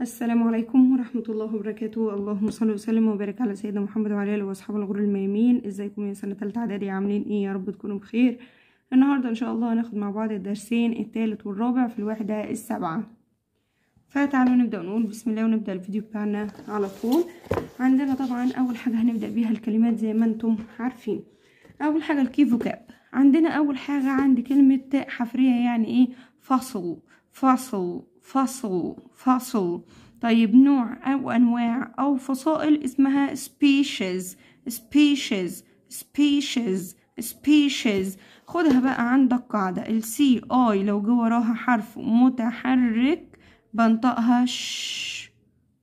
السلام عليكم ورحمة الله وبركاته اللهم صل وسلم وبارك على سيدنا محمد وعلى آله وأصحاب الغر الميامين ازيكم يا سنة تالتة إعدادي عاملين إيه يا رب تكونوا بخير النهاردة إن شاء الله هناخد مع بعض الدرسين التالت والرابع في الوحدة السابعة فتعالوا نبدأ نقول بسم الله ونبدأ الفيديو بتاعنا على طول عندنا طبعا أول حاجة هنبدأ بيها الكلمات زي ما أنتم عارفين أول حاجة الكيفوكاب عندنا أول حاجة عند كلمة حفرية يعني إيه فصل فصل فصل فصل طيب نوع أو أنواع أو فصائل اسمها species species species species خدها بقى عندك قاعدة ال C I لو جوا وراها حرف متحرك بنطقها ش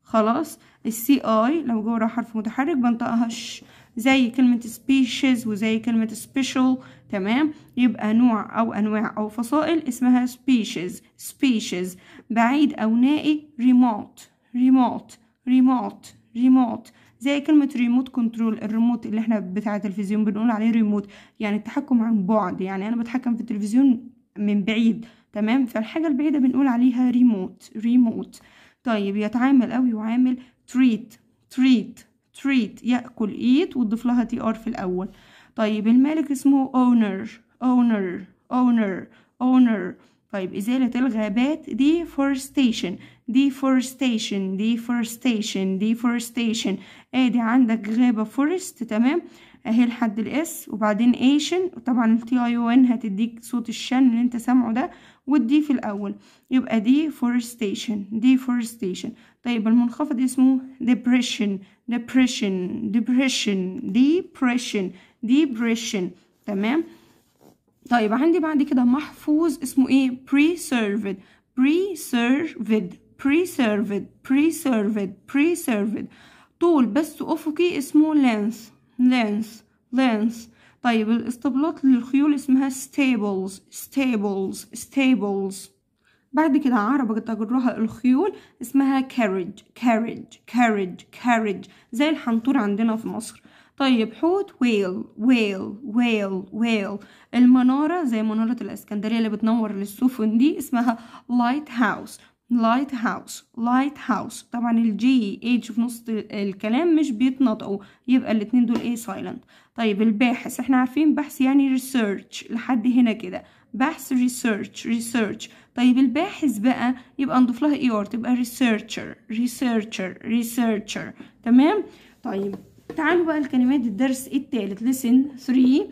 خلاص ال C I لو جوا وراها حرف متحرك بنطقها ش زي كلمة species وزي كلمة special تمام يبقى نوع أو أنواع أو فصائل اسمها species species بعيد أو نائي remote remote remote remote زي كلمة ريموت كنترول الريموت اللي احنا بتاع التلفزيون بنقول عليه ريموت يعني التحكم عن بعد يعني أنا بتحكم في التلفزيون من بعيد تمام فالحاجة البعيدة بنقول عليها ريموت ريموت طيب يتعامل أو يعامل treat treat treat يأكل eat وتضيف لها تي ار في الأول طيب المالك اسمه owner owner owner owner طيب إزالة الغابات deforestation deforestation deforestation deforestation ادي عندك غابة forest تمام اهي آه، لحد الاس وبعدين ايشن وطبعا التي اي او ان هتديك صوت الشن اللي انت سامعه ده والدي في الاول يبقى دي فورستيشن دي فورستيشن طيب المنخفض اسمه depression depression depression depression depression تمام طيب عندي بعد كده محفوظ اسمه ايه preserved preserved preserved preserved preserved طول بس افقي اسمه length length length طيب الاستبلاط للخيول اسمها staples staples staples بعد كده عربة تجرها الخيول اسمها carriage carriage carriage carriage زي الحنطور عندنا في مصر طيب حوت ويل ويل ويل ويل المنارة زي منارة الإسكندرية اللي بتنور للسفن دي اسمها لايت هاوس لايت هاوس لايت هاوس طبعا الجي اتش في نص الكلام مش بيتنطقوا يبقى الاتنين دول ايه سايلنت طيب الباحث احنا عارفين بحث يعني ريسيرش لحد هنا كده بحث ريسيرش ريسيرش طيب الباحث بقى يبقى نضيف لها اي e ار تبقى ريسيرشر ريسيرشر ريسيرشر تمام طيب تعالوا بقى لكلمات الدرس الثالث لسن 3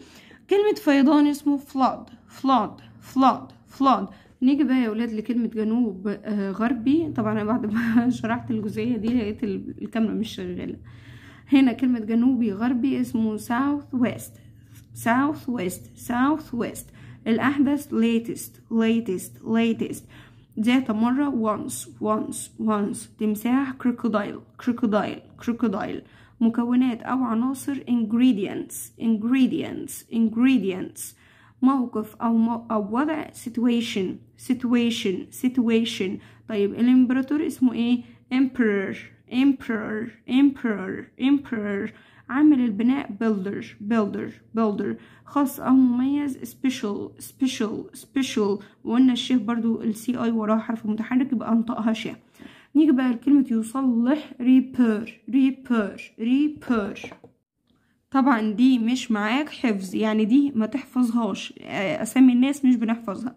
كلمة فيضان اسمه فلاد فلاد فلاد فلاد نيجي بقى يا ولاد لكلمة جنوب آه، غربي طبعا انا بعد ما شرحت الجزئية دي لقيت الكاميرا مش شغالة هنا كلمة جنوبي غربي اسمه ساوث ويست ساوث ويست ساوث ويست الأحدث latest latest latest ذات مرة once once once تمساح crocodile crocodile crocodile مكونات أو عناصر ingredients ingredients ingredients موقف أو, مو أو وضع situation situation situation طيب الإمبراطور اسمه إيه emperor emperor emperor emperor عامل البناء builder builder builder خاص أو مميز special special special وقلنا الشيخ برضو السي اي وراه حرف متحرك يبقى انطقها شيخ نقبل كلمة يصلح ريبير ريبير ريبير طبعا دي مش معاك حفظ يعني دي ما تحفظهاش آه، اسامي الناس مش بنحفظها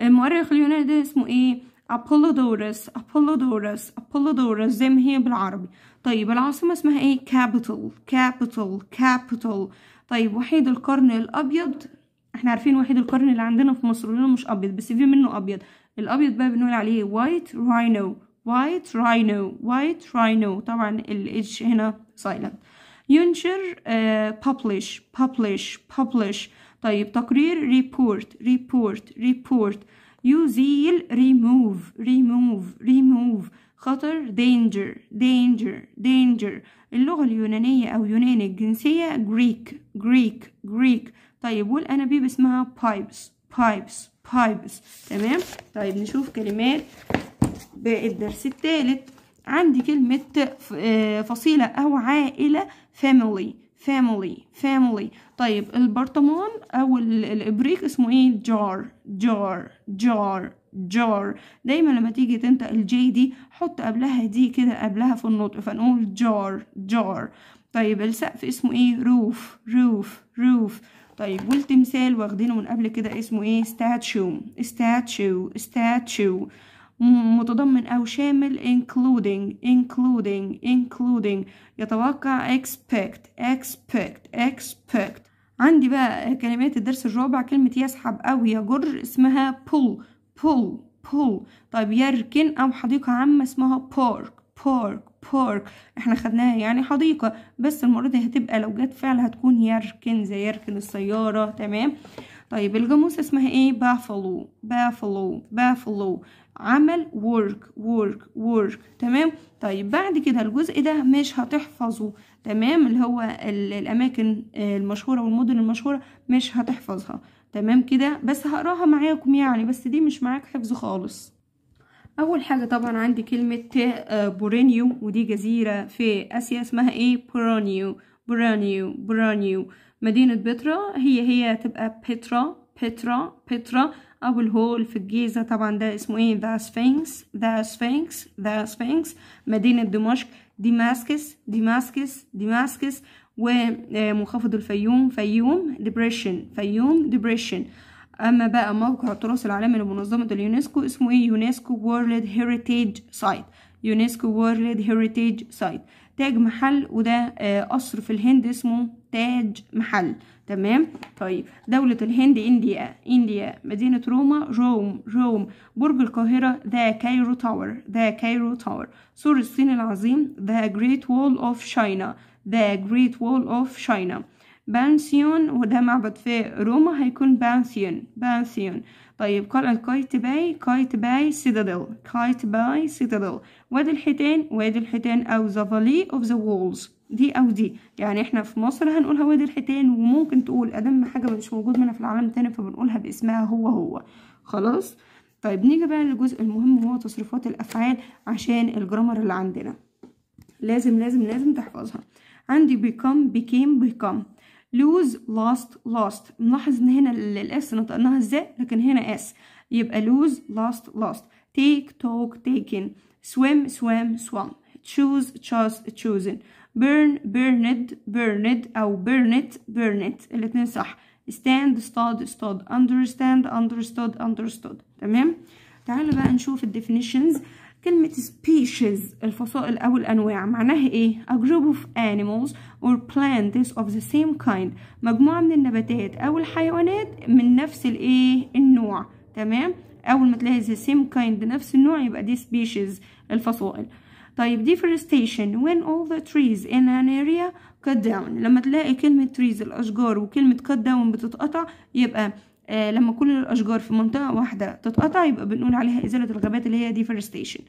المؤرخ آه، اليوناني ده اسمه ايه ابولودورس ابولودورس ابولودورس زي ما هي بالعربي طيب العاصمه اسمها ايه كابيتال كابيتال كابيتال طيب وحيد القرن الابيض احنا عارفين وحيد القرن اللي عندنا في مصر لونه مش ابيض بس في منه ابيض الابيض بقى بنقول عليه وايت راينو وايت راينو وايت راينو طبعا الاتش هنا سايلنت ينشر ببلش ببلش ببلش طيب تقرير ريبورت ريبورت ريبورت يزيل ريموف ريموف ريموف خطر دينجر دينجر دينجر اللغه اليونانيه او يوناني الجنسيه جريك جريك جريك طيب والانابيب اسمها بايبس بايبس بايبس تمام طيب نشوف كلمات بالدرس الثالث عندي كلمة آه، فصيلة أو عائلة family family family طيب البرطمان أو الإبريق اسمه إيه جار جار جار جار دايما لما تيجي تنطق الجي دي حط قبلها دي كده قبلها في النطق فنقول جار جار طيب السقف اسمه ايه روف روف روف طيب والتمثال واخدينه من قبل كده اسمه ايه ستاتشو ستاتشو ستاتشو متضمن أو شامل including including including يتوقع expect expect expect عندي بقى كلمات الدرس الرابع كلمة يسحب أو يجر اسمها pull pull pull طيب يركن أو حديقة عامة اسمها park park park احنا خدناها يعني حديقة بس المرة دي هتبقى لو جت فعل هتكون يركن زي يركن السيارة تمام طيب الجاموس اسمها ايه بافالو بافالو بافالو عمل work work work تمام طيب بعد كده الجزء ده مش هتحفظه تمام اللي هو الاماكن آه، المشهوره والمدن المشهوره مش هتحفظها تمام كده بس هقراها معاكم يعني بس دي مش معاك حفظ خالص اول حاجه طبعا عندي كلمه آه، بورينيو ودي جزيره في اسيا اسمها ايه بورانيو بورانيو بورانيو مدينه بترا هي هي تبقى بترا بترا بترا أو الهول في الجيزة طبعا ده اسمه إيه ذا سفينكس ذا سفينكس ذا سفينكس مدينة دمشق ديماسكس ديماسكس ديماسكس ومنخفض الفيوم فيوم ديبريشن فيوم ديبريشن أما بقى موقع التراث العالمي لمنظمة اليونسكو اسمه إيه يونسكو وورلد هيريتاج سايت يونسكو وورلد هيريتاج سايت تاج محل وده آه، قصر في الهند اسمه تاج محل تمام طيب دولة الهند انديا انديا مدينة روما روم روم برج القاهرة ذا كايرو تاور ذا كايرو تاور سور الصين العظيم ذا جريت وول اوف شاينا ذا جريت وول اوف شاينا بانسيون وده معبد في روما هيكون بانسيون بانسيون طيب قلعة كايت باي كايت باي سيتادل كايت باي سيتادل وادي الحيتان وادي الحيتان أو ذا فالي اوف ذا وولز دي او دي يعني احنا في مصر هنقول وادي الحيتان وممكن تقول ادم حاجه مش موجود منها في العالم تاني فبنقولها باسمها هو هو خلاص طيب نيجي بقى للجزء المهم هو تصريفات الافعال عشان الجرامر اللي عندنا لازم لازم لازم تحفظها عندي become became become lose lost lost نلاحظ ان هنا الاس نطقناها ازاي لكن هنا اس يبقى lose lost lost take talk taken swim swam swam choose chose chosen بيرن بيرند بيرند أو بيرنت بيرنت الاتنين صح stand stood stood understand understood understood تمام تعالوا بقى نشوف الديفينيشنز كلمة species الفصائل أو الأنواع معناها إيه؟ A group of animals or plants of the same kind مجموعة من النباتات أو الحيوانات من نفس الإيه؟ النوع تمام؟ أول ما تلاقي the same kind نفس النوع يبقى دي species الفصائل طيب deforestation when all the trees in an area cut down لما تلاقي كلمة trees الأشجار وكلمة cut down بتتقطع يبقى آه لما كل الأشجار في منطقة واحدة تتقطع يبقى بنقول عليها إزالة الغابات اللي هي deforestation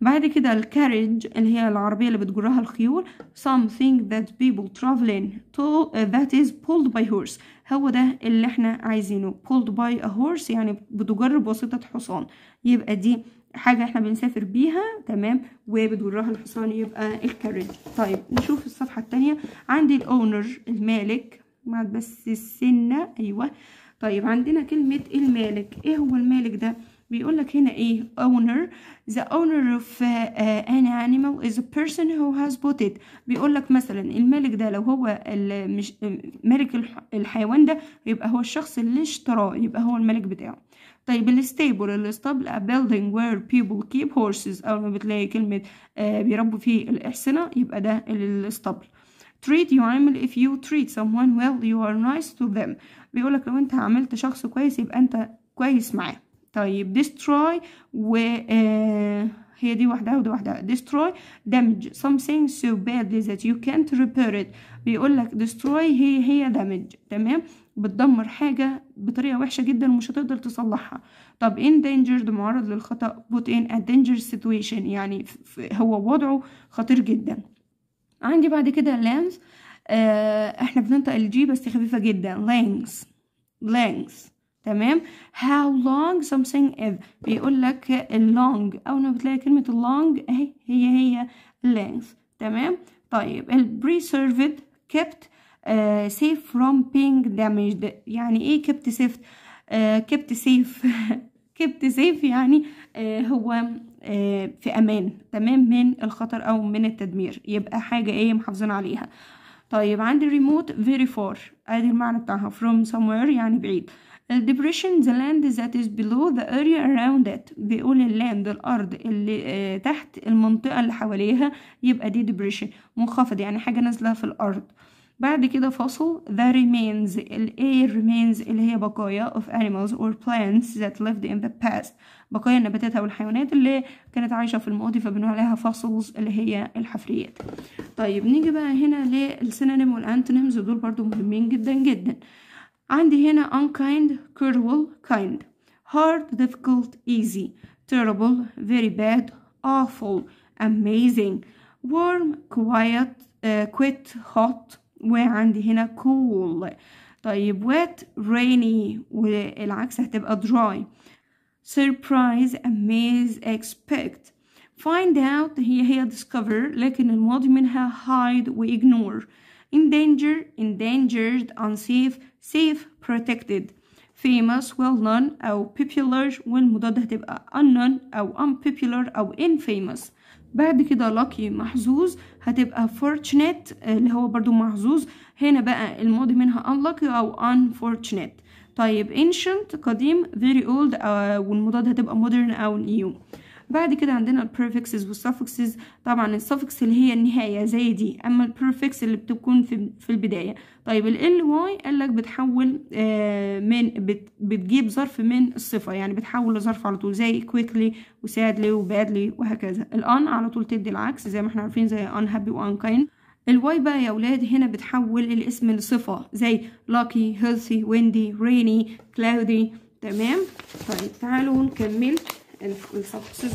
بعد كده الكاريج اللي هي العربية اللي بتجرها الخيول something that people traveling to آه، that is pulled by horse هو ده اللي احنا عايزينه pulled by a horse يعني بتجر بواسطة حصان يبقى دي حاجة احنا بنسافر بيها تمام وبتجرها الحصان يبقى الكاريج طيب نشوف الصفحة الثانيه عندي الاونر المالك بعد بس السنة ايوه طيب عندنا كلمة المالك ايه هو المالك ده بيقول لك هنا ايه owner the owner of uh, an animal is a person who has bought it بيقول لك مثلا المالك ده لو هو مش مالك الحيوان ده يبقى هو الشخص اللي اشتراه يبقى هو الملك بتاعه طيب الستيبل الاسطبل building where people keep horses أول ما بتلاقي كلمة آه، بيربوا فيه الأحصنة يبقى ده الاسطبل treat يعامل if you treat someone well you are nice to them بيقولك لو انت عملت شخص كويس يبقى انت كويس معاه طيب destroy و آه، هي دي واحدة ودي واحدة destroy damage something so bad that you can't repair it بيقولك destroy هي هي damage تمام بتدمر حاجة بطريقة وحشة جدا ومش هتقدر تصلحها طب إيه endangered معرض للخطأ put in a dangerous situation يعني هو وضعه خطير جدا عندي بعد كده lens آه، احنا بننطق الجي بس خفيفة جدا length lens تمام how long something is بيقول لك long اول ما بتلاقي كلمة long اهي هي هي length تمام طيب ال preserved kept آه، safe from being damaged يعني ايه كبت سيف كبت سيف كبت سيف يعني آه، هو آه، في امان تمام من الخطر او من التدمير يبقى حاجه ايه محافظين عليها طيب عندي ريموت very far ادي المعنى بتاعها from somewhere يعني بعيد depression the land that is below the area around it بيقول اللاند الارض اللي تحت المنطقه اللي حواليها يبقى دي depression منخفض يعني حاجه نازله في الارض بعد كده فصل the remains ال a remains اللي هي بقايا of animals or plants that lived in the past بقايا النباتات أو الحيوانات اللي كانت عايشة في الماضي فبنقول عليها fossils اللي هي الحفريات طيب نيجي بقى هنا للسينونيم والأنتونيمز دول برضو مهمين جدا جدا عندي هنا unkind cruel kind hard difficult easy terrible very bad awful amazing warm quiet uh, quit hot وعندي هنا cool طيب wet rainy والعكس هتبقى dry surprise amaze expect find out هي هي discover لكن الماضي منها hide و ignore endanger endangered unsafe safe protected famous well known أو popular والمضاد هتبقى unknown أو unpopular أو infamous بعد كده لاكي محظوظ هتبقى فورتشنت آه، اللي هو برضو محظوظ هنا بقى الماضي منها unlucky أو unfortunate طيب ancient قديم very old آه، والمضاد هتبقى modern أو new بعد كده عندنا البريفكسز والسفكسز طبعا السفكس اللي هي النهاية زي دي اما البريفكس اللي بتكون في, في البداية طيب ال واي قالك بتحول آه، من بت بتجيب ظرف من الصفة يعني بتحول لظرف على طول زي quickly وسادلي وبادلي وهكذا الان على طول تدي العكس زي ما احنا عارفين زي unhappy وunkind الواي بقى يا ولاد هنا بتحول الاسم لصفة زي lucky, healthy, windy, rainy, cloudy تمام طيب تعالوا نكمل السبسز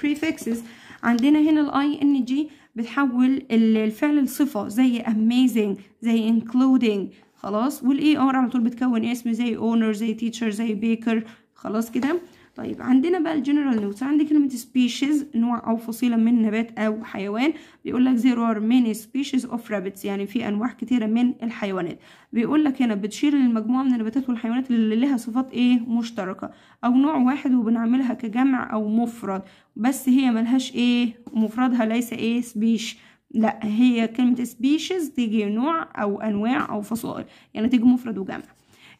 prefixes عندنا هنا الاي ان جي بتحول الفعل لصفة زي amazing زي including خلاص والاي ار e على طول بتكون اسم زي owner زي teacher زي baker خلاص كده طيب عندنا بقى الجنرال نوتس عندي كلمة سبيشيز نوع أو فصيلة من نبات أو حيوان بيقول لك there are many species of رابتس يعني في أنواع كتيرة من الحيوانات بيقول لك هنا بتشير للمجموعة من النباتات والحيوانات اللي لها صفات إيه مشتركة أو نوع واحد وبنعملها كجمع أو مفرد بس هي ملهاش إيه مفردها ليس إيه سبيش لا هي كلمة سبيشيز تيجي نوع أو أنواع أو فصائل يعني تيجي مفرد وجمع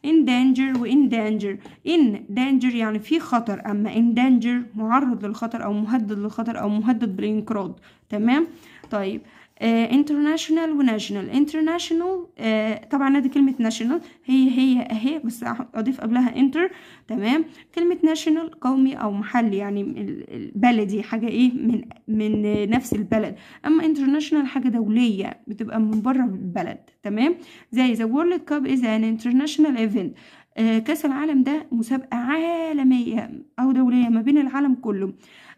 in danger و in danger in danger يعني في خطر أما in danger معرض للخطر أو مهدد للخطر أو مهدد بالانقراض تمام طيب انترناشونال وناشونال انترناشونال طبعا ادي كلمه ناشونال هي هي اهي بس اضيف قبلها انتر تمام كلمه ناشونال قومي او محلي يعني بلدي حاجه ايه من من نفس البلد اما انترناشونال حاجه دوليه بتبقى من بره البلد تمام زي ذا وورلد كاب از ان انترناشونال ايفنت كاس العالم ده مسابقه عالميه او دوليه ما بين العالم كله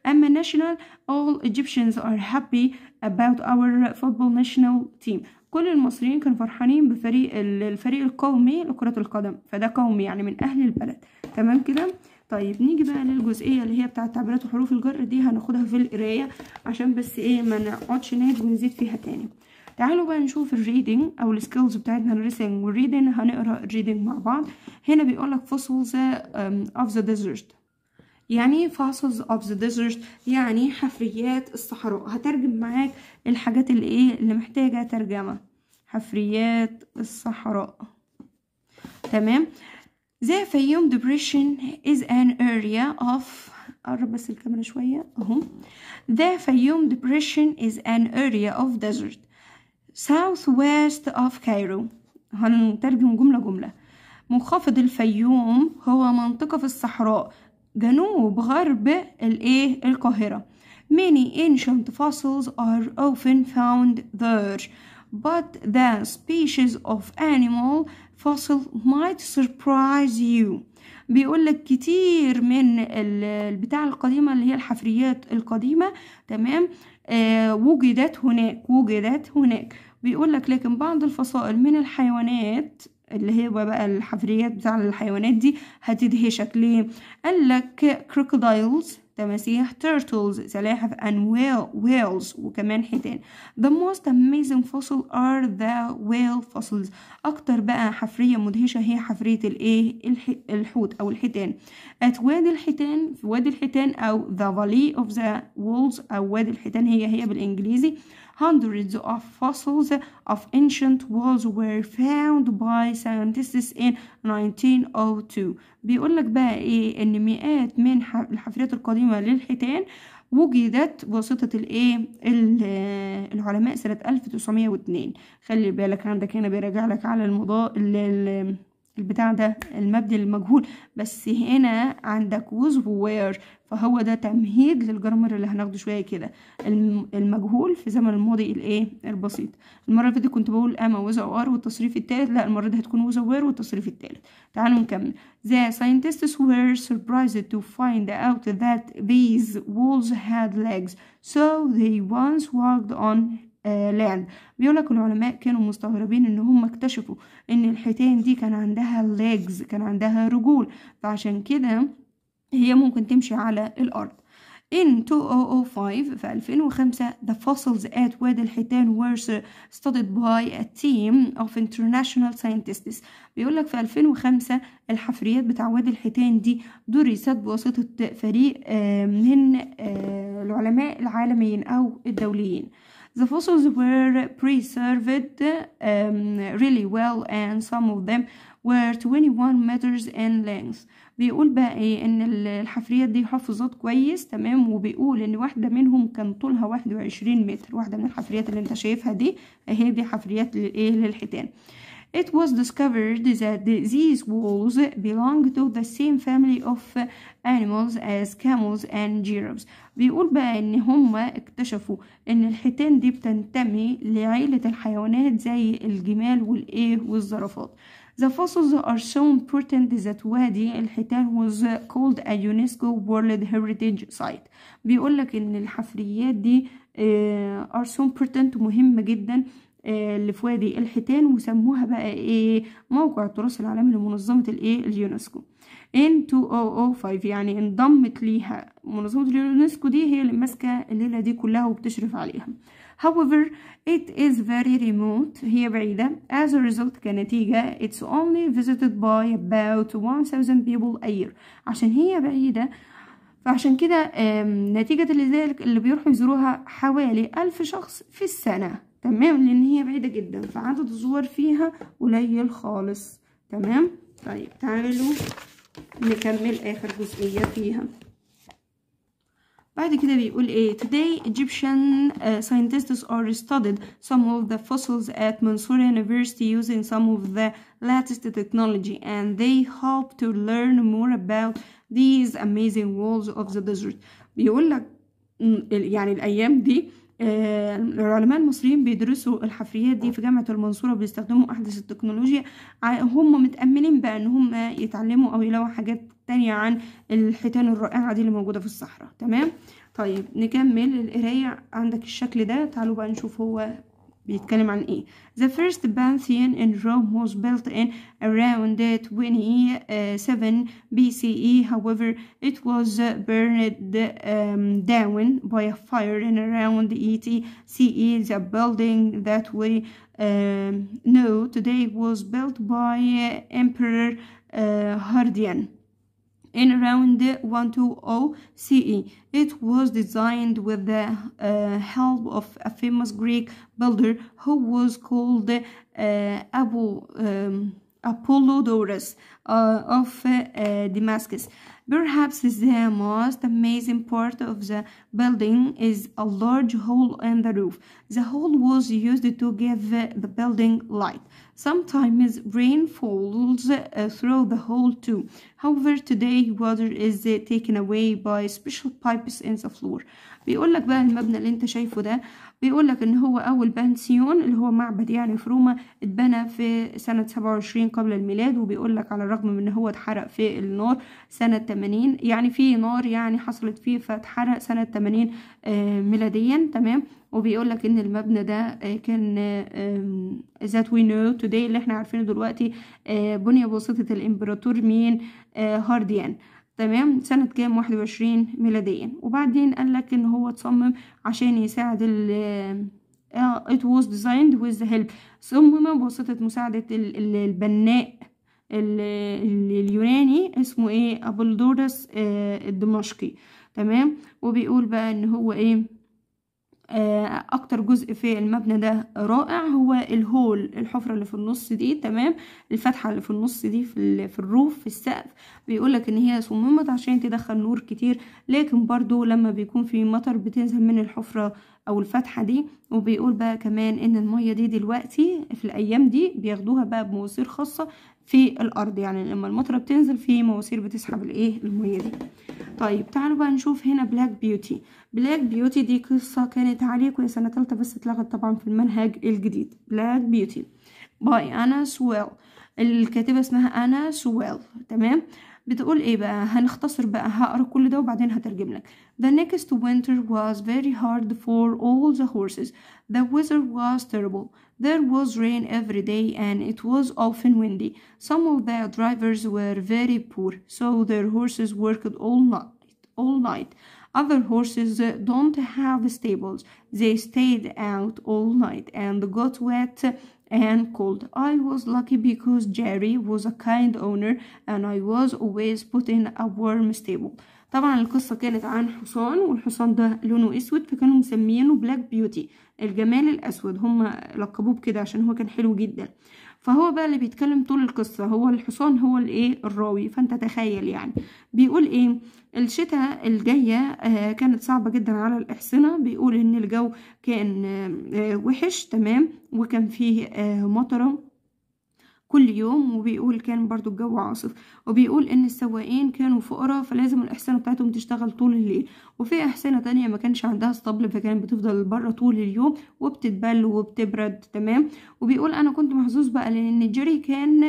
أما national all Egyptians are happy about our football national team كل المصريين كانوا فرحانين بفريق الفريق القومي لكرة القدم فده قومي يعني من أهل البلد تمام كده طيب نيجي بقى للجزئية اللي هي بتاعة تعبيرات وحروف الجر دي هناخدها في القراية عشان بس ايه ما نقعدش نهج ونزيد فيها تاني تعالوا بقى نشوف الريدنج او السكيلز بتاعتنا الريسنج والريدنج هنقرا الريدنج مع بعض هنا بيقولك فوسلز um, of the desert يعني فاصلز اوف ذا ديزرت يعني حفريات الصحراء هترجم معاك الحاجات اللي ايه اللي محتاجة ترجمة حفريات الصحراء تمام ذا فيوم ديبريشن از ان اريا اوف قرب بس الكاميرا شوية اهو ذا فيوم ديبريشن از ان اريا اوف ديزرت ساوث ويست اوف كايرو هنترجم جملة جملة منخفض الفيوم هو منطقة في الصحراء جنوب غرب الايه القاهرة many ancient fossils are often found there but the species of animal fossil might surprise you بيقول لك كتير من البتاع القديمة اللي هي الحفريات القديمة تمام آه وجدت هناك وجدت هناك بيقول لك لكن بعض الفصائل من الحيوانات اللي هي بقى الحفريات بتاع الحيوانات دي هتدهشك ليه قال لك crocodiles تماسيح turtles سلاحف and whale whales وكمان حيتان the most amazing fossil are the whale fossils اكتر بقى حفرية مدهشة هي حفرية الايه الحوت او الحيتان at وادي الحيتان في وادي الحيتان او the valley of the وولز او وادي الحيتان هي هي بالانجليزي hundreds of fossils of ancient walls were found by scientists in 1902 بيقول لك بقى ايه ان مئات من الحفريات القديمه للحيتان وجدت بواسطة الايه العلماء سنة 1902 خلي بالك عندك هنا بيراجع لك على المضاء البتاع ده المبني المجهول بس هنا عندك was where فهو ده تمهيد للجرامر اللي هناخده شويه كده المجهول في زمن الماضي الايه البسيط المره اللي فاتت كنت بقول اما وذا وار والتصريف الثالث لا المره دي هتكون وذا وير والتصريف الثالث تعالوا نكمل the scientists were surprised to find out that these walls had legs so they once walked on لاند آه، بيقول لك العلماء كانوا مستغربين ان هم اكتشفوا ان الحيتان دي كان عندها legs كان عندها رجول فعشان كده هي ممكن تمشي على الأرض In 2005 في 2005 the fossils at وادي الحيتان were studied by a team of international scientists بيقول لك في 2005 الحفريات بتاع وادي الحيتان دي درست بواسطة فريق آه، من آه، العلماء العالميين أو الدوليين The fossils were preserved um, really well and some of them were 21 meters in length بيقول بقى ايه ان الحفريات دي حفظت كويس تمام وبيقول ان واحدة منهم كان طولها 21 متر واحدة من الحفريات اللي انت شايفها دي هي دي حفريات ايه للحيتان It was discovered that these walls belong to the same family of animals as camels and giraffes بيقول بقى ان هم اكتشفوا ان الحيتان دي بتنتمي لعيلة الحيوانات زي الجمال والايه والزرافات The fossils are shown pertinent that وادي الحيتان was called a UNESCO World Heritage Site بيقول لك ان الحفريات دي uh, are so pertinent مهمة جدا آه، اللي في وادي الحيتان وسموها بقى ايه موقع التراث العالمي لمنظمة الايه اليونسكو ان 2005 يعني انضمت ليها منظمة اليونسكو دي هي اللي ماسكة الليلة دي كلها وبتشرف عليها however it is very remote هي بعيدة as a result كنتيجة it's only visited by about 1000 people a year عشان هي بعيدة فعشان كده نتيجة لذلك اللي بيروحوا يزوروها حوالي ألف شخص في السنة تمام لأن هي بعيدة جدا فعدد الزوار فيها قليل خالص تمام طيب تعالوا نكمل آخر جزئية فيها بعد كده بيقول ايه today Egyptian uh, scientists are studied some of the fossils at Mansoura University using some of the latest technology and they hope to learn more about these amazing walls of the desert بيقول لك يعني الايام دي آه، العلماء المصريين بيدرسوا الحفريات دي آه. في جامعة المنصورة بيستخدموا أحدث التكنولوجيا هم متأملين بقى إن هم يتعلموا أو يلاقوا حاجات تانية عن الحيتان الرائعة دي اللي موجودة في الصحراء تمام طيب نكمل القراية عندك الشكل ده تعالوا بقى نشوف هو بيتكلم عن ايه the first pantheon in Rome was built in around 27 BCE however it was uh, burned um, down by a fire in around 80 CE the building that we um, know today was built by uh, Emperor uh, Hardian in around 120 CE. It was designed with the uh, help of a famous Greek builder who was called uh, Abu, um, Apollodorus uh, of uh, Damascus. Perhaps the most amazing part of the building is a large hole in the roof. The hole was used to give the building light. Sometimes rain falls uh, through the hole too. However, today water is uh, taken away by special pipes in the floor. بيقول لك بقى المبنى اللي انت شايفه ده بيقول لك ان هو اول بانسيون اللي هو معبد يعني في روما اتبنى في سنة 27 قبل الميلاد وبيقول لك على الرغم من ان هو اتحرق في النار سنة 80 يعني في نار يعني حصلت فيه فاتحرق سنة 80 آه، ميلاديا تمام وبيقول لك ان المبنى ده آه، كان ذات وي نو توداي اللي احنا عارفينه دلوقتي آه، بني بواسطه الامبراطور مين آه، هارديان تمام سنة كام واحد وعشرين ميلاديا وبعدين قال لك ان هو اتصمم عشان يساعد ال it was designed with the help صمم بواسطة مساعدة البناء اليوناني اسمه ايه ابولدورس الدمشقي تمام وبيقول بقى ان هو ايه آه، اكتر جزء في المبنى ده رائع هو الهول الحفره اللي في النص دي تمام الفتحه اللي في النص دي في, في الروف في السقف بيقولك ان هي صممت عشان تدخل نور كتير لكن برضو لما بيكون في مطر بتنزل من الحفره او الفتحه دي وبيقول بقى كمان ان الميه دي دلوقتي في الايام دي بياخدوها بقى بمواسير خاصه في الارض يعني لما المطره بتنزل في مواسير بتسحب الايه الميه دي طيب تعالوا بقى نشوف هنا بلاك بيوتي بلاك بيوتي دي قصه كانت عليكم سنه ثالثه بس اتلغت طبعا في المنهج الجديد بلاك بيوتي باي انا سويل الكاتبه اسمها انا سويل تمام بتقول ايه بقى هنختصر بقى هقرا كل ده وبعدين هترجم لك The next winter was very hard for all the horses The weather was terrible There was rain every day and it was often windy Some of the drivers were very poor so their horses worked all night all night other horses don't have stables they stayed out all night and got wet and cold. I was lucky because Jerry was a kind owner and I was always put in a warm stable. طبعا القصة كانت عن حصان والحصان ده لونه اسود فكانوا مسمينه بلاك بيوتي الجمال الاسود هم لقبوه بكده عشان هو كان حلو جدا فهو بقى اللي بيتكلم طول القصة هو الحصان هو الايه الراوي فانت تخيل يعني بيقول ايه الشتاء الجاية آه، كانت صعبة جدا على الأحصنة بيقول ان الجو كان آه، آه، وحش تمام وكان فيه مطره كل يوم وبيقول كان برضو الجو عاصف وبيقول ان السواقين كانوا فقراء فلازم الاحصنه بتاعتهم تشتغل طول الليل وفي احصنه تانية ما كانش عندها اسطبل فكانت بتفضل بره طول اليوم وبتتبل وبتبرد تمام وبيقول انا كنت محظوظ بقى لان جيري كان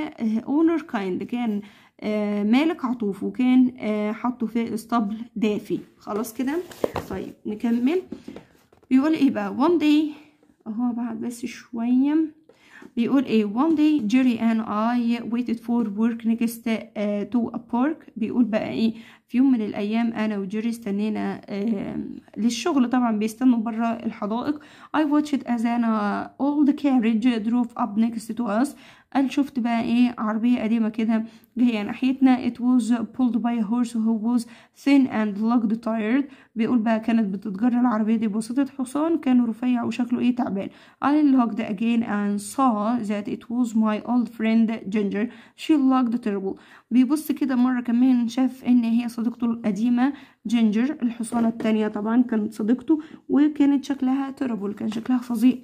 اونر آه، كايند كان آه، مالك عطوف وكان آه، حطه في اسطبل دافي خلاص كده طيب نكمل بيقول ايه بقى one day اهو بعد بس شويه بيقول ايه one day Jerry and I waited for work next uh, to a park بيقول بقى ايه في يوم من الايام انا وجيري استنينا للشغل طبعا بيستنوا برا الحدائق I watched as انا all the carriage drove up next to us قال شفت بقى ايه عربية قديمة كده جاية ناحيتنا it was pulled by a horse who was thin and looked tired بيقول بقى كانت بتتجر العربية دي بواسطة حصان كان رفيع وشكله ايه تعبان I looked again and saw that it was my old friend Ginger she looked terrible بيبص كده مرة كمان شاف ان هي صديقته القديمة جينجر الحصانة التانية طبعا كانت صديقته وكانت شكلها تيربل كان شكلها فظيع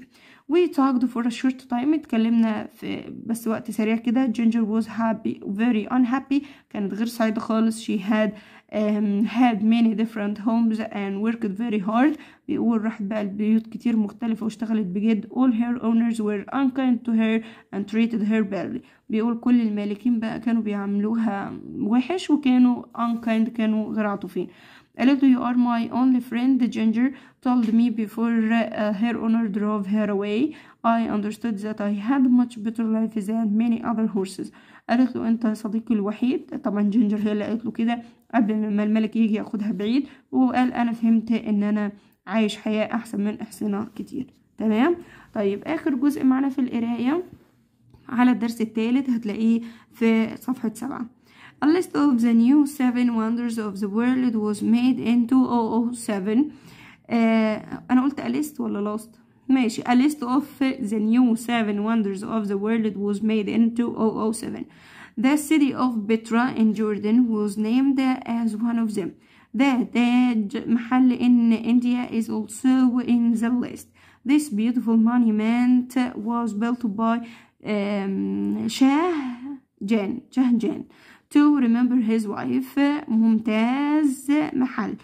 we talked for a اتكلمنا في بس وقت سريع كده جينجر was happy very unhappy كانت غير سعيدة خالص she had um, had many different homes and worked very hard بيقول راحت بقى لبيوت كتير مختلفة واشتغلت بجد all her owners were unkind to her and treated her badly بيقول كل المالكين بقى كانوا بيعاملوها وحش وكانوا unkind كانوا غير عاطفين قالت له you are my only friend the ginger told me before uh, her owner drove her away I understood that I had much better life than many other horses قالت له انت صديقي الوحيد طبعا جينجر هي اللي قالت له كده قبل ما الملك يجي ياخدها بعيد وقال انا فهمت ان انا عايش حياة احسن من احسنها كتير تمام طيب اخر جزء معنا في القراية على الدرس الثالث هتلاقيه في صفحة سبعة A list of the new seven wonders of the world was made in 2007 آه انا قلت a list ولا lost ماشي a list of the new seven wonders of the world was made in 2007 the city of Petra in Jordan was named as one of them the Taj Mahal in India is also in the list this beautiful monument was built by um, Shah Jan, Shah Jan to remember his wife Mumtaz Mahal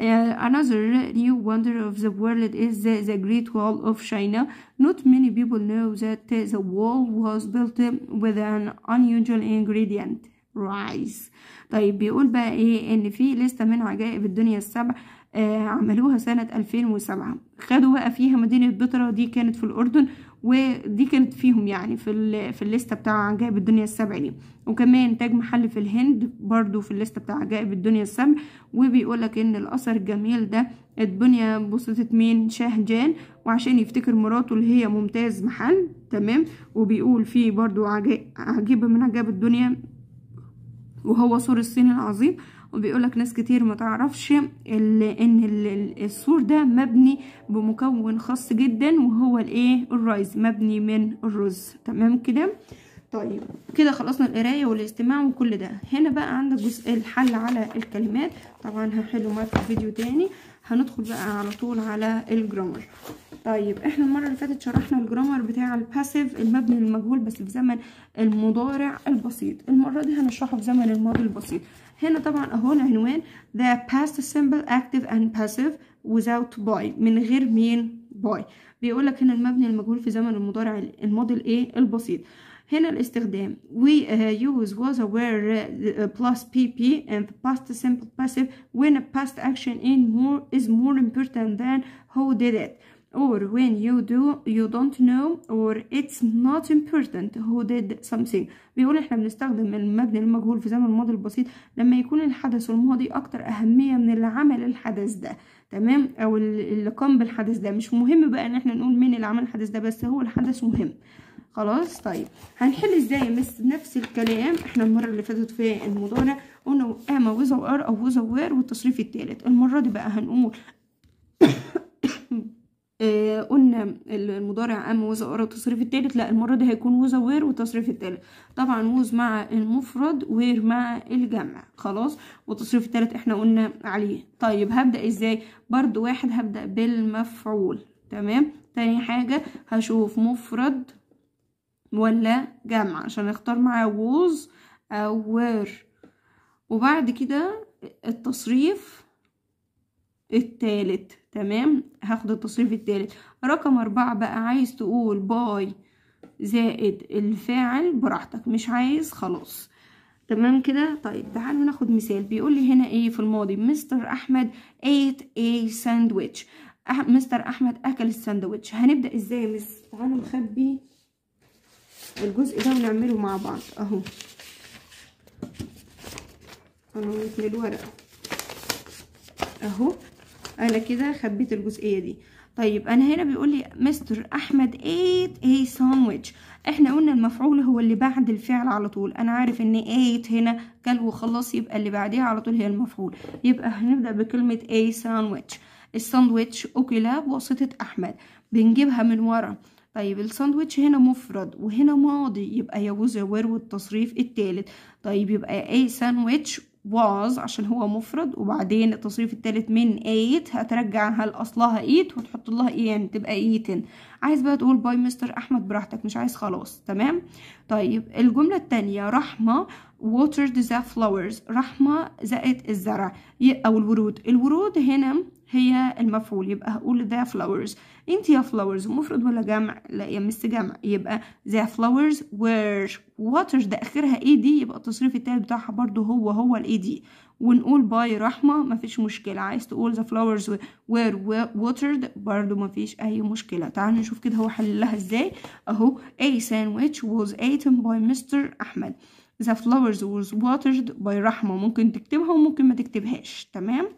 uh, another new wonder of the world is the, the, Great Wall of China. Not many people know that the wall was built with an unusual ingredient. rice طيب بيقول بقى ايه ان في لسته من عجائب الدنيا السبع آه عملوها سنة 2007 خدوا بقى فيها مدينة بطرة دي كانت في الأردن ودي كانت فيهم يعني في في الليسته بتاع عجائب الدنيا السبع دي وكمان تاج محل في الهند برضو في الليسته بتاع عجائب الدنيا السبع وبيقولك ان الاثر الجميل ده الدنيا بصتت مين شاهجان وعشان يفتكر مراته اللي هي ممتاز محل تمام وبيقول فيه برضو عجائب من عجائب الدنيا وهو سور الصين العظيم وبيقول لك ناس كتير ما تعرفش ان السور ده مبني بمكون خاص جدا وهو الايه الرايز مبني من الرز تمام كده طيب كده خلصنا القرايه والاستماع وكل ده هنا بقى عندك جزء الحل على الكلمات طبعا هحله معاك في فيديو تاني هندخل بقى على طول على الجرامر طيب احنا المره اللي فاتت شرحنا الجرامر بتاع الباسيف المبني للمجهول بس في زمن المضارع البسيط المره دي هنشرحه في زمن الماضي البسيط هنا طبعا اهو العنوان the past simple active and passive without by من غير مين by بيقول لك هنا المبني المجهول في زمن المضارع الماضي الايه البسيط هنا الاستخدام we uh, use was aware uh, plus pp and the past simple passive when a past action in more is more important than who did it or when you do you don't know or it's not important who did something بيقول احنا بنستخدم المبني المجهول في زمن الماضي البسيط لما يكون الحدث الماضي اكتر اهمية من اللي عمل الحدث ده تمام او اللي قام بالحدث ده مش مهم بقى ان احنا نقول مين اللي عمل الحدث ده بس هو الحدث مهم خلاص طيب هنحل ازاي مس نفس الكلام احنا المره اللي فاتت في المضارع قلنا اما وذا وار او وذا وير والتصريف الثالث المره دي بقى هنقول آه قلنا المضارع ام وذا ارى التصريف التالت لا المره دي هيكون وذا وير والتصريف التالت طبعا وذ مع المفرد وير مع الجمع خلاص والتصريف التالت احنا قلنا عليه طيب هبدا ازاي برضو واحد هبدا بالمفعول تمام تاني حاجه هشوف مفرد ولا جمع عشان اختار معايا ووز او وير وبعد كده التصريف التالت تمام هاخد التصريف الثالث رقم أربعة بقى عايز تقول باي زائد الفاعل براحتك مش عايز خلاص تمام كده طيب تعالوا ناخد مثال بيقول لي هنا ايه في الماضي مستر احمد ايت اي ساندويتش مستر احمد اكل الساندويتش هنبدا ازاي يا مس تعالوا نخبي الجزء ده ونعمله مع بعض اهو انا من الورقه اهو انا كده خبيت الجزئيه دي طيب انا هنا بيقول لي مستر احمد ايت اي ساندويتش احنا قلنا المفعول هو اللي بعد الفعل على طول انا عارف ان ايت هنا كل وخلص يبقى اللي بعديها على طول هي المفعول يبقى هنبدا بكلمه اي ساندويتش الساندويتش اكل بواسطه احمد بنجيبها من ورا طيب الساندويتش هنا مفرد وهنا ماضي يبقى يجوز يروي والتصريف التالت طيب يبقى ايه ساندويتش was عشان هو مفرد وبعدين التصريف التالت من ate هترجعها لأصلها eat وتحط لها ان e يعني تبقى eaten عايز بقى تقول باي مستر أحمد براحتك مش عايز خلاص تمام طيب الجملة التانية رحمة water the flowers رحمة زائد الزرع أو الورود الورود هنا هي المفعول يبقى هقول the flowers انت يا flowers مفرد ولا جمع لا يا مس جمع يبقى the flowers were water ده اخرها اي دي يبقى التصريف التالت بتاعها برضو هو هو الاي دي ونقول باي رحمة مفيش مشكلة عايز تقول the flowers were watered برضو مفيش أي مشكلة تعال نشوف كده هو حللها ازاي اهو a sandwich was eaten by Mr. أحمد the flowers was watered by رحمة ممكن تكتبها وممكن ما تكتبهاش تمام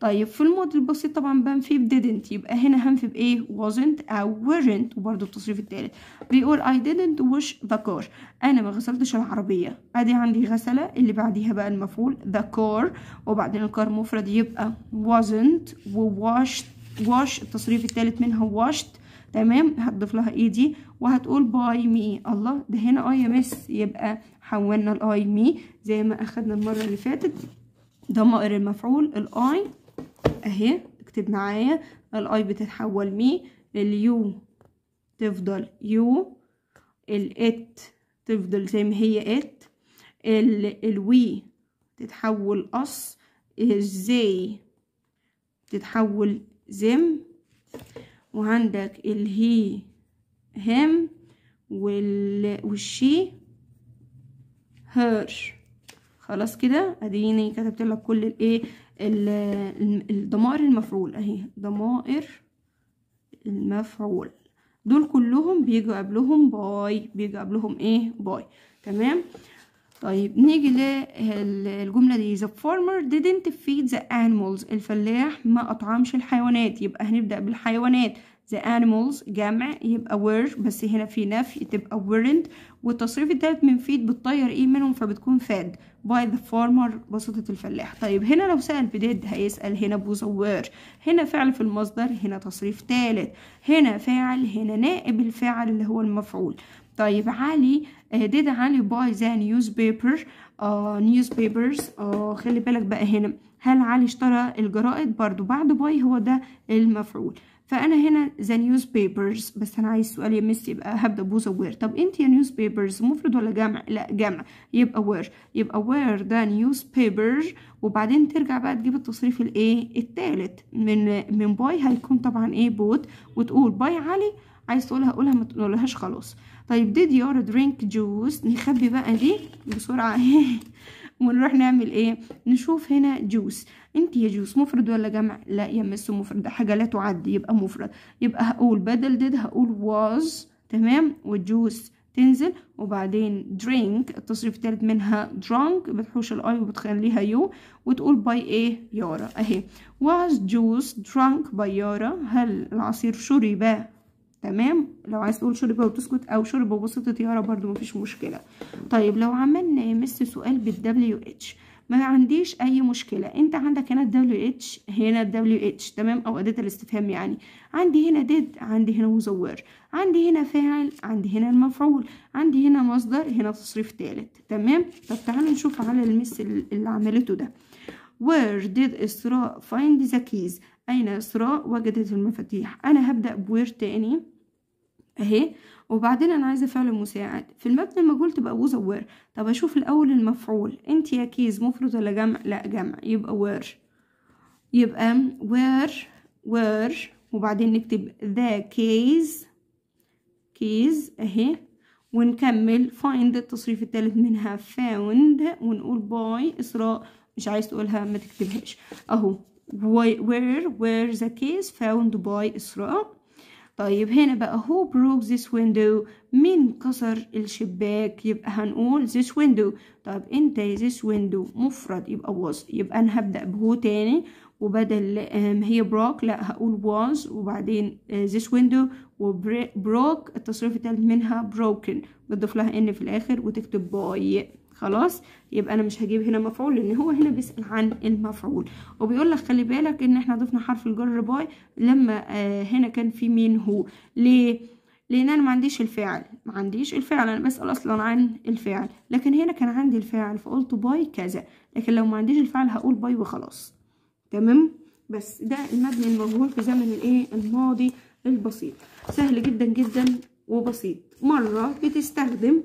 طيب في المود البسيط طبعا بنفي في didn't يبقى هنا هنفي بايه wasn't أو weren't وبرده التصريف التالت بيقول I didn't wash the car أنا ما غسلتش العربية أدي عندي غسلة اللي بعديها بقى المفعول the car وبعدين الكار مفرد يبقى wasn't و washed wash التصريف التالت منها washed تمام هتضيف لها ايه دي وهتقول باي مي الله ده هنا اه يا مس يبقى حولنا الاي مي زي ما اخدنا المره اللي فاتت ضمائر المفعول الاي اهي اكتب معايا الاي بتتحول مي اليو تفضل يو الات تفضل زي ما هي ات الوي تتحول اس ازاي تتحول زم وعندك الهي هم والشي هير خلاص كده اديني كتبت لك كل الايه الضمائر المفعول اهي ضمائر المفعول دول كلهم بيجوا قبلهم باي بيجوا قبلهم ايه باي تمام طيب نيجي للجملة دي the farmer didn't feed the animals الفلاح ما أطعمش الحيوانات يبقى هنبدأ بالحيوانات the animals جمع يبقى were بس هنا في نفي تبقى weren't والتصريف التالت من feed بتطير ايه منهم فبتكون fed by the farmer بسطة الفلاح طيب هنا لو سأل بديد هيسأل هنا بوز were هنا فعل في المصدر هنا تصريف تالت هنا فاعل هنا نائب الفاعل اللي هو المفعول طيب علي ديد آه، علي باي ذا نيوز بيبر نيوز بيبرز خلي بالك بقى هنا هل علي اشترى الجرائد برضو بعد باي هو ده المفعول فانا هنا ذا نيوز بيبرز بس انا عايز سؤال يا ميسي يبقى هبدا بوز وير طب انت يا نيوز بيبرز مفرد ولا جمع لا جمع يبقى وير يبقى وير ذا نيوز بيبر وبعدين ترجع بقى تجيب التصريف الايه التالت من من باي هيكون طبعا ايه بوت وتقول باي علي عايز تقولها قولها ما تقولهاش خلاص طيب did your drink juice نخبي بقى دي بسرعة ونروح نعمل ايه نشوف هنا جوس انت يا جوس مفرد ولا جمع لا يا مس مفرد حاجة لا تعدي يبقى مفرد يبقى هقول بدل ديد هقول was تمام والجوس تنزل وبعدين drink التصريف التالت منها drunk بتحوش الاي وبتخليها يو وتقول باي ايه يارا اهي was juice drunk by يارا هل العصير شرب تمام لو عايز تقول شرب وتسكت او شرب وبسطت يارا برده مفيش مشكله طيب لو عملنا يا مس سؤال بالدبليو اتش ما عنديش اي مشكله انت عندك هنا الدبليو اتش هنا الدبليو اتش تمام او اداه الاستفهام يعني عندي هنا ديد عندي هنا مزور عندي هنا فاعل عندي هنا المفعول عندي هنا مصدر هنا تصريف ثالث تمام طب تعالوا نشوف على المس اللي عملته ده وير ديد اسراء فايند ذا كيز اين اسراء وجدت المفاتيح انا هبدا بوير تاني اهي وبعدين انا عايزه فعل مساعد في المبنى المجهول تبقى وير طب اشوف الاول المفعول انت يا كيز مفرد ولا جمع لا جمع يبقى وير يبقى وير وير وبعدين نكتب ذا كيز كيز اهي ونكمل فايند التصريف الثالث منها فاوند ونقول باي إسراء مش عايز تقولها ما تكتبهاش أهو وير وير ذا كيز فاوند باي إسراء طيب هنا بقى هو بروك ذس ويندو مين كسر الشباك يبقى هنقول ذس ويندو طيب انت ذس ويندو مفرد يبقى واز يبقى انا هبدأ بهو تاني وبدل هي بروك لا هقول واز وبعدين ذس ويندو وبروك التصريف التالت منها بروكن بتضيف لها ان في الاخر وتكتب باي خلاص يبقى انا مش هجيب هنا مفعول لان هو هنا بيسال عن المفعول وبيقول لك خلي بالك ان احنا ضفنا حرف الجر باي لما آه هنا كان في مين هو ليه لان انا ما عنديش الفعل ما عنديش الفعل انا بسال اصلا عن الفعل لكن هنا كان عندي الفعل فقلت باي كذا لكن لو ما عنديش الفعل هقول باي وخلاص تمام بس ده المبني المجهول في زمن الايه الماضي البسيط سهل جدا جدا وبسيط مره بتستخدم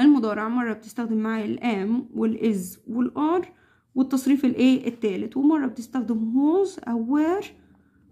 المضارع مرة بتستخدم معاه الام والاز والار والتصريف الايه التالت ومرة بتستخدم هوز او وير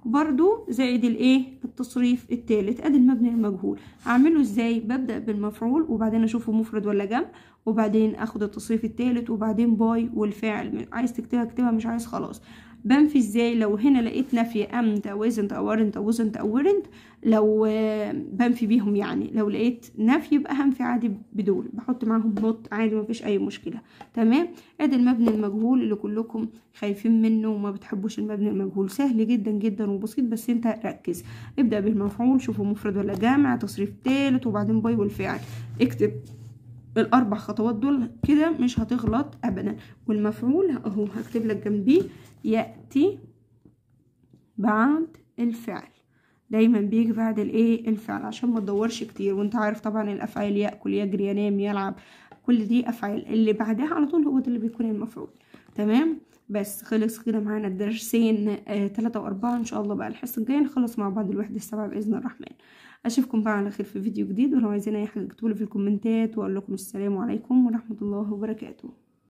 برضو زائد الايه التصريف التالت ادي المبني المجهول هعمله ازاي ببدا بالمفعول وبعدين اشوفه مفرد ولا جمع وبعدين اخد التصريف التالت وبعدين باي والفعل عايز تكتبها اكتبها مش عايز خلاص بنفي ازاي لو هنا لقيت نفي امنت او ازنت او ارنت او وزنت او ورنت لو آه، بنفي بيهم يعني لو لقيت نفي يبقى هنفي عادي بدول بحط معاهم نوت عادي مفيش اي مشكله تمام ادي المبني المجهول اللي كلكم خايفين منه وما بتحبوش المبني المجهول سهل جدا جدا وبسيط بس انت ركز ابدا بالمفعول شوفوا مفرد ولا جامع تصريف ثالث وبعدين باي والفعل اكتب الاربع خطوات دول كده مش هتغلط ابدا والمفعول اهو هكتب لك جنبيه ياتي بعد الفعل دايما بيجي بعد الايه الفعل عشان ما تدورش كتير وانت عارف طبعا الافعال ياكل يجري ينام يلعب كل دي افعال اللي بعدها على طول هو ده اللي بيكون المفعول تمام بس خلص كده معانا الدرسين آه تلاتة واربعة ان شاء الله بقى الحصة الجاية نخلص مع بعض الوحدة السبعة بإذن الرحمن اشوفكم بقى على خير في فيديو جديد ولو عايزين اي حاجه اكتبوا في الكومنتات واقول لكم السلام عليكم ورحمه الله وبركاته